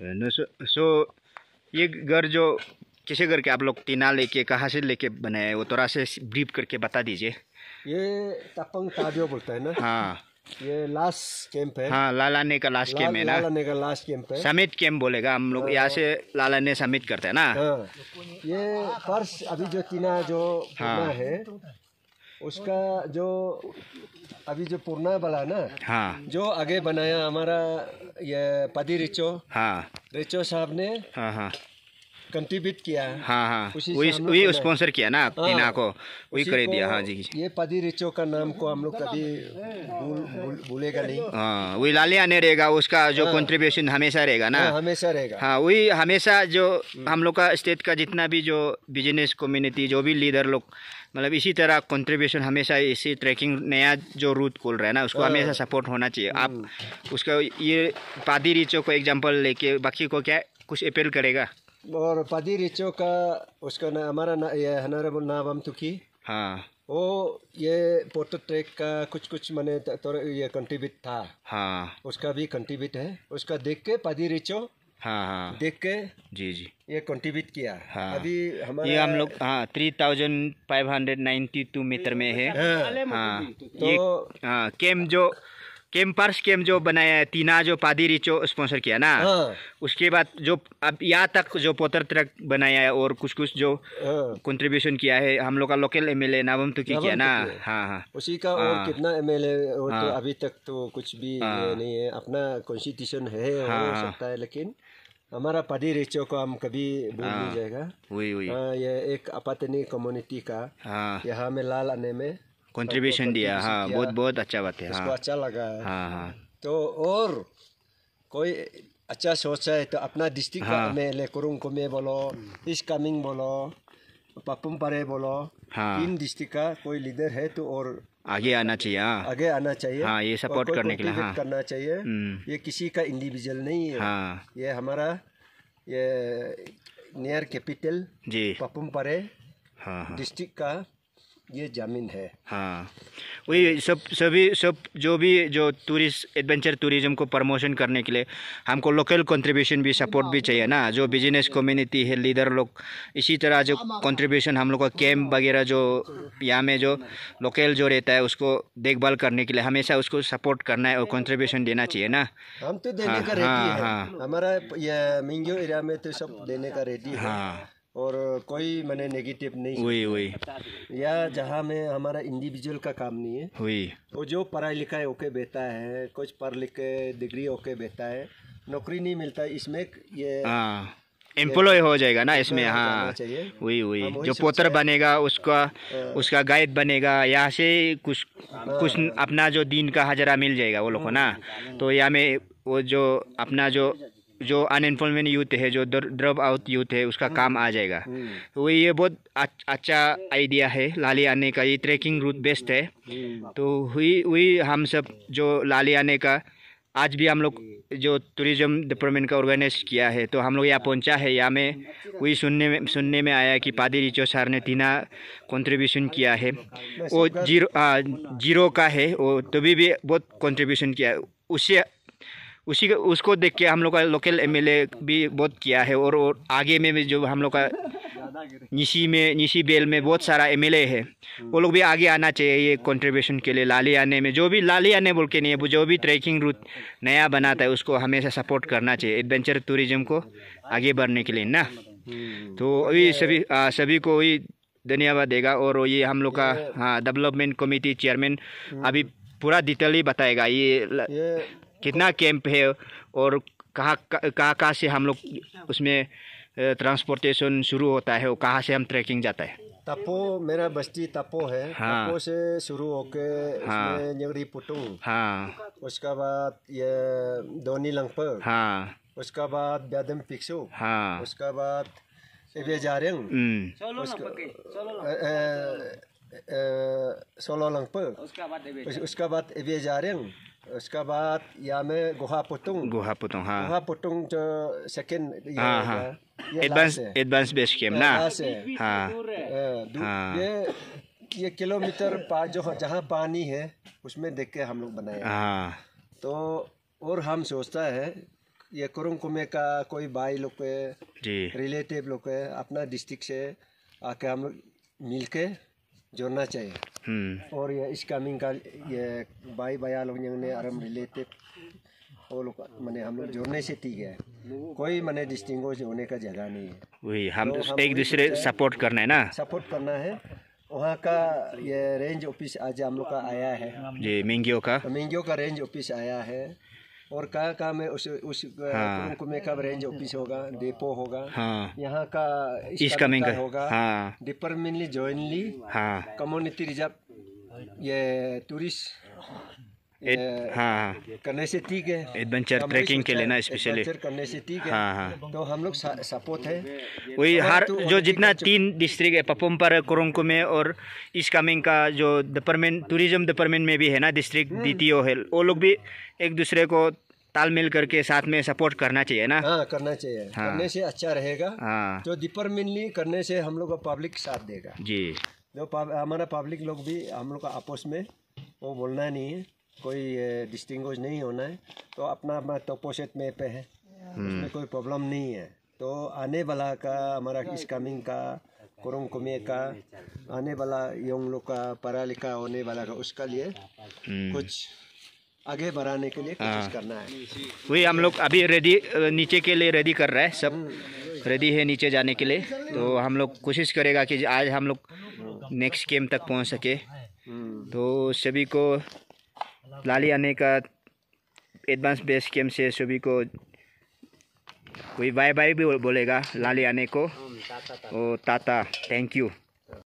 सो eh, सो ये घर जो किसी घर के आप लोग टीना लेके कहाँ से लेके बनाए वो थोड़ा से ब्रीफ करके बता दीजिए ये तपंग ताबियो बोलता है ना हाँ ये लास्ट कैंप है हाँ लालाने का लास्ट कैंप है ना लालाने का लास्ट कैंप है समित कैंप बोलेगा हम लोग यहाँ से लालाने समित करते हैं ना हाँ। ये फर्श अभी जो टीना जो हाँ। है उसका जो अभी जो पुरना वाला ना हाँ जो आगे बनाया हमारा ये पदी रिचो हाँ रिचो साहब ने हाँ हाँ कंट्रीब्यूट किया है हाँ हाँ वही स्पॉन्सर किया ना हाँ। टीना को वही कर दिया हाँ जी ये पदी रिचो का नाम को हम लोग कभी भूलेगा नहीं हाँ वही लाले आने रहेगा उसका जो कंट्रीब्यूशन हाँ। हमेशा रहेगा ना हाँ, हमेशा रहेगा हाँ वही हमेशा जो हम लोग का स्टेट का जितना भी जो बिजनेस कम्युनिटी जो भी लीडर लोग मतलब इसी तरह कंट्रीब्यूशन हमेशा इसी ट्रैकिंग नया जो रूट खोल रहा है ना उसको हमेशा सपोर्ट होना चाहिए आप हम्म। उसका ये पादी रिचो को एग्जांपल लेके बाकी को क्या कुछ अपील करेगा और पादी रिचो का उसका ना, हमारा ना, ये हनारेबल नाम हम तुकी हाँ वो ये पोर्टर ट्रैक का कुछ कुछ मैंने थोड़ा ये कंट्रीब्यूट था हाँ उसका भी कंट्रीब्यूट है उसका देख के पादी रिचो हाँ हाँ देख के जी जी ये कंट्रीब्यूट किया हाँ अभी हमारा ये हम लोग हाँ three thousand five hundred ninety two meter में है तो हाँ, हाँ तो हाँ केम जो कैंपर्स कैम्प जो बनाया है तीना जो पादीरी जो स्पॉन्सर किया ना हाँ। उसके बाद जो अब यहाँ तक जो पोतर ट्रक बनाया है और कुछ कुछ जो कंट्रीब्यूशन हाँ। किया है हम लोग का लोकल एम एल ए नावम तुकी तो किया ना तो हाँ हाँ उसी का हाँ। और कितना तो हाँ। एम एल ए अभी तक तो कुछ भी हाँ। नहीं है अपना कॉन्स्टिट्यूशन है हाँ। हो सकता है लेकिन हमारा पदी रिचो को हम कभी भूल नहीं जाएगा वही वही ये एक अपातनी कम्युनिटी का यहाँ में लाल आने में कंट्रीब्यूशन दिया हाँ बहुत बहुत अच्छा बात है हाँ अच्छा लगा है हाँ हाँ तो और कोई अच्छा सोच है तो अपना डिस्ट्रिक्ट हाँ। में ले कुरुंग कुमे बोलो इस कमिंग बोलो पपुम परे बोलो हाँ। इन डिस्ट्रिक्ट का कोई लीडर है तो और आगे आना चाहिए हाँ। आगे आना चाहिए हाँ, ये सपोर्ट करने के लिए हाँ। करना चाहिए हम्म। ये किसी का इंडिविजुअल नहीं है हाँ। ये हमारा ये नियर कैपिटल जी पपुम परे हाँ, हाँ। डिस्ट्रिक्ट का ये ज़मीन है हाँ वही सब सभी सब जो भी जो टूरिस्ट एडवेंचर टूरिज्म को प्रमोशन करने के लिए हमको लोकल कंट्रीब्यूशन भी सपोर्ट भी चाहिए ना जो बिजनेस कम्युनिटी है लीडर लोग इसी तरह जो कंट्रीब्यूशन हम लोग का कैंप वगैरह जो यहाँ में जो लोकल जो रहता है उसको देखभाल करने के लिए हमेशा उसको सपोर्ट करना है और कंट्रीब्यूशन देना चाहिए ना हम तो देने हाँ, का रेडी हाँ, हाँ, हमारा मिंगो एरिया में तो सब देने का रेडी हाँ और कोई मैंने नेगेटिव नहीं वही वही या जहाँ में हमारा इंडिविजुअल का काम नहीं है वही वो तो जो पढ़ाई लिखा है ओके बेहता है कुछ पढ़ लिख के डिग्री ओके बेहता है नौकरी नहीं मिलता इसमें ये एम्प्लॉय हाँ, हो जाएगा ना इसमें हाँ वही वही जो पोतर बनेगा उसका हाँ। उसका गाइड बनेगा यहाँ से कुछ हाँ। कुछ अपना जो दिन का हजरा मिल जाएगा वो लोग को ना तो यहाँ में वो जो अपना जो जो अनएम्प्लॉयमेंट यूथ है जो ड्रॉप आउट यूथ है उसका हाँ। काम आ जाएगा हम्म। तो वही ये बहुत अच्छा आइडिया है लाली आने का ये ट्रैकिंग रूट बेस्ट है हम्म। तो वही वही हम सब जो लाली आने का आज भी हम लोग जो टूरिज्म डिपार्टमेंट का ऑर्गेनाइज किया है तो हम लोग यहाँ पहुँचा है यहाँ में वही सुनने में सुनने में आया कि पादी रिचो सार ने तीना कंट्रीब्यूशन किया है वो जीरो आ, हाँ, जीरो का है वो तभी तो भी बहुत कंट्रीब्यूशन किया है उससे उसी का उसको देख के हम लोग का लोकल एमएलए भी बहुत किया है और, और आगे में भी जो हम लोग का निशी में निशी बेल में बहुत सारा एमएलए है वो लोग भी आगे आना चाहिए ये कंट्रीब्यूशन के लिए लाली आने में जो भी लाली आने बोल के नहीं है जो भी ट्रैकिंग रूट नया बनाता है उसको हमेशा सपोर्ट करना चाहिए एडवेंचर टूरिज्म को आगे बढ़ने के लिए ना हम्म। तो अभी सभी आ, सभी को ही धन्यवाद देगा और ये हम लोग का हाँ डेवलपमेंट कमेटी चेयरमैन अभी पूरा डिटेल ही बताएगा ये, ये कितना कैंप है और कहाँ कहाँ कहाँ से हम लोग उसमें ट्रांसपोर्टेशन शुरू होता है और कहाँ से हम ट्रैकिंग जाता है तपो मेरा बस्ती तपो है हाँ, तपो से शुरू होके हाँ, नेगरी पुटू हाँ, उसके बाद ये दोनी लंगपर हाँ, उसके बाद बेदम पिक्सू हाँ, उसके बाद बेजारंग सोलो लंगपर उसके बाद बेजारंग उसके बाद या मैं गुहा पुतुंग गुहा पुतुंग हाँ गुहा पुतुंग जो सेकंड हाँ हाँ एडवांस एडवांस बेस कैंप ना हाँ हाँ ये ये किलोमीटर पास जो जहाँ पानी है उसमें देख के हम लोग बनाए हाँ तो और हम सोचता है ये कुरुंग कुमे का कोई भाई लोग के रिलेटिव लोग के अपना डिस्ट्रिक्ट से आके हम लोग मिल जोड़ना चाहिए हम्म। और ये इशकामिंग का ये भाई बया लोग ने आराम रिलेटेड वो लोग मैंने हम लोग जुड़ने से ठीक है कोई मैंने डिस्टिंग होने का जगह नहीं है वही हम तो, तो एक दूसरे सपोर्ट करना है ना सपोर्ट करना है वहाँ का ये रेंज ऑफिस आज हम लोग का आया है जी मेंगियो का मिंगियो का रेंज ऑफिस आया है और का का में उस उस हाँ, में कब रेंज ऑफिस होगा डेपो होगा हाँ, यहाँ का इसका महंगा होगा हाँ, डिपार्टमेंटली ज्वाइनली हाँ, कम्युनिटी रिजर्व ये टूरिस्ट हाँ, हाँ। करने से ठीक है एडवेंचर ट्रैकिंग के लेना स्पेशली करने से ठीक है हाँ हाँ तो हम लोग सपोर्ट है वही हर जो जितना तीन डिस्ट्रिक्ट है पपोम पर कोरोंको में और इस कमिंग का जो डिपार्टमेंट टूरिज्म डिपार्टमेंट में भी है ना डिस्ट्रिक्ट डी टी ओ है वो लोग भी एक दूसरे को तालमेल करके साथ में सपोर्ट करना चाहिए ना हाँ करना चाहिए हाँ। करने से अच्छा रहेगा हाँ। दीपर मिलनी करने से हम लोग का पब्लिक साथ देगा जी जो हमारा पब्लिक लोग भी हम लोग का आपस में वो बोलना नहीं है कोई डिस्टिंग नहीं होना है तो अपना अपना टोपोसेट तो में पे है हम्म। उसमें कोई प्रॉब्लम नहीं है तो आने वाला का हमारा इस कमिंग का कुरुम कुमे का आने वाला यंग लोग का पढ़ा लिखा होने वाला का उसका लिए हम्म। कुछ आगे बढ़ाने के लिए हाँ। करना है वही हम लोग अभी रेडी नीचे के लिए रेडी कर रहा है सब रेडी है नीचे जाने के लिए तो हम लोग कोशिश करेगा कि आज हम लोग नेक्स्ट गेम तक पहुंच सके तो सभी को लाली आने का एडवांस बेस गेम से सभी को कोई बाय बाय भी बोलेगा लाली आने को और ताता थैंक यू